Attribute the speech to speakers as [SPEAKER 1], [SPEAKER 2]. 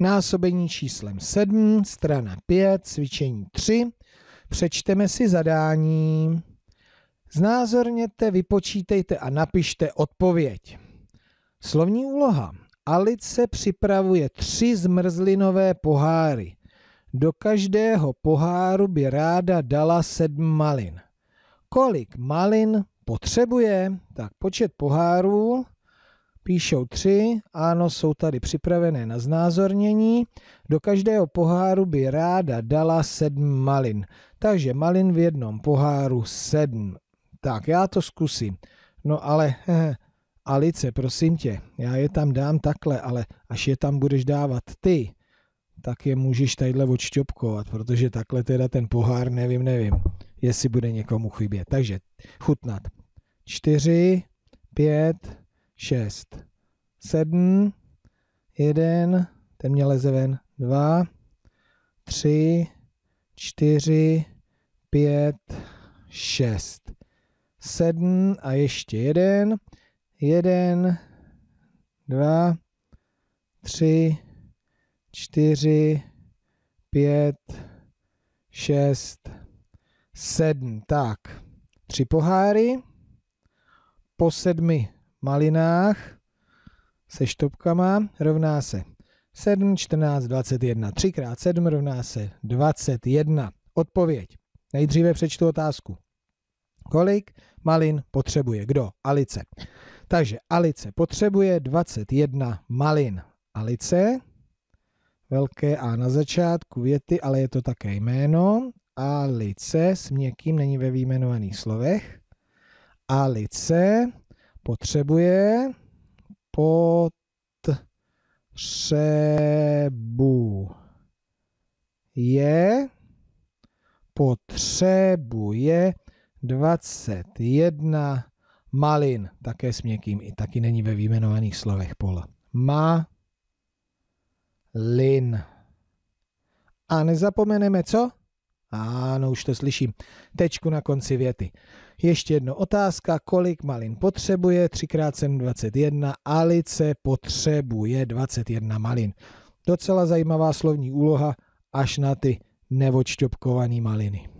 [SPEAKER 1] Násobení číslem 7, strana 5, cvičení 3. Přečteme si zadání. Znázorněte, vypočítejte a napište odpověď. Slovní úloha. Alice připravuje tři zmrzlinové poháry. Do každého poháru by ráda dala sedm malin. Kolik malin potřebuje? Tak počet pohárů Píšou tři, ano, jsou tady připravené na znázornění. Do každého poháru by ráda dala sedm malin. Takže malin v jednom poháru sedm. Tak, já to zkusím. No ale, hehe, Alice, prosím tě, já je tam dám takhle, ale až je tam budeš dávat ty, tak je můžeš tadyhle odšťopkovat, protože takhle teda ten pohár, nevím, nevím, jestli bude někomu chybět. Takže chutnat. Čtyři, pět, šest, sedm, jeden, ten mě leze ven, dva, tři, čtyři, pět, šest, sedm a ještě jeden, jeden, dva, tři, čtyři, pět, šest, sedm. Tak, tři poháry, po sedmi malinách se štopkama rovná se 7, 14, 21. 3 x 7 rovná se 21. Odpověď. Nejdříve přečtu otázku. Kolik malin potřebuje? Kdo? Alice. Takže Alice potřebuje 21 malin. Alice, velké A na začátku věty, ale je to také jméno. Alice s měkkým není ve výjmenovaných slovech. Alice potřebuje, potřebuje, potřebuje 21 malin, také s měkkým, i taky není ve výjmenovaných slovech pola. Ma, lin. A nezapomeneme co? Ano, už to slyším. Tečku na konci věty. Ještě jedna otázka, kolik malin potřebuje? 3x7 21. Alice potřebuje 21 malin. Docela zajímavá slovní úloha, až na ty neočťopkovaný maliny.